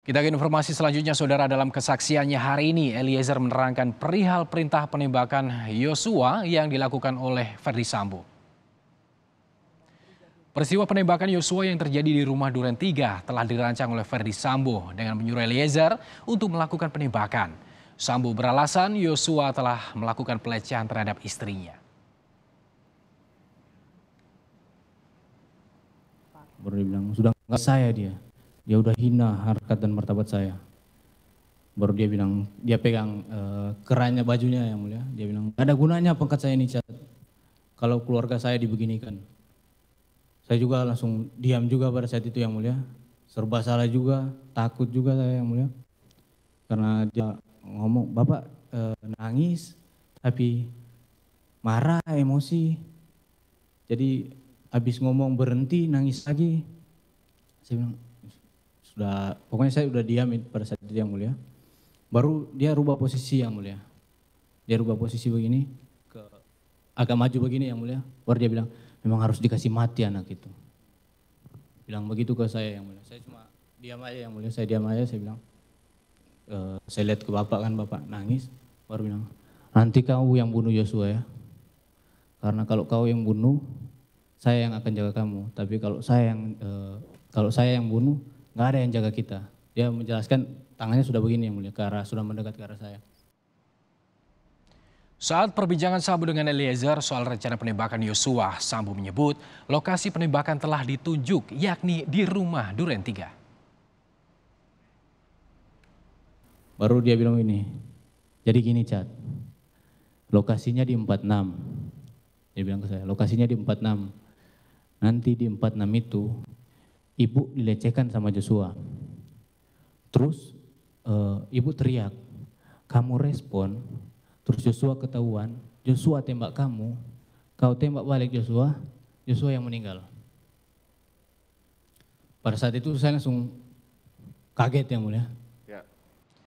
Kita ke informasi selanjutnya, saudara. Dalam kesaksiannya hari ini, Eliezer menerangkan perihal perintah penembakan Yosua yang dilakukan oleh Ferdi Sambo. Peristiwa penembakan Yosua yang terjadi di rumah Duren 3 telah dirancang oleh Ferdi Sambo dengan menyuruh Eliezer untuk melakukan penembakan. Sambo beralasan Yosua telah melakukan pelecehan terhadap istrinya. Baru dibilang, sudah nggak saya dia dia ya udah hina harkat dan martabat saya. Baru dia bilang, dia pegang e, kerannya bajunya yang mulia. Dia bilang, ada gunanya pangkat saya ini cat. Kalau keluarga saya dibeginikan. Saya juga langsung diam juga pada saat itu yang mulia. Serba salah juga, takut juga saya yang mulia. Karena dia ngomong, Bapak e, nangis tapi marah, emosi. Jadi habis ngomong berhenti, nangis lagi. Saya bilang, sudah pokoknya saya sudah diam pada saat itu yang mulia. Baru dia rubah posisi yang mulia. Dia rubah posisi begini ke agak maju begini yang mulia. Baru dia bilang, memang harus dikasih mati anak itu. Bilang begitu ke saya yang mulia. Saya cuma diam aja yang mulia, saya diam aja, saya bilang. E, saya lihat ke bapak kan, bapak nangis. Baru bilang, nanti kau yang bunuh Yosua ya. Karena kalau kau yang bunuh, saya yang akan jaga kamu. Tapi kalau saya yang e, kalau saya yang bunuh, nggak ada yang jaga kita. Dia menjelaskan tangannya sudah begini yang mulia ke sudah mendekat ke arah saya. Saat perbincangan Sambu dengan Eliezer soal rencana penembakan Yosua, Sambu menyebut lokasi penembakan telah ditunjuk yakni di rumah Duren 3. Baru dia bilang ini, jadi gini Cat, lokasinya di 46. Dia bilang ke saya, lokasinya di 46. Nanti di 46 itu ibu dilecehkan sama Joshua. Terus e, ibu teriak, kamu respon, terus Joshua ketahuan, Joshua tembak kamu, kau tembak balik Joshua, Joshua yang meninggal. Pada saat itu saya langsung kaget ya mulia.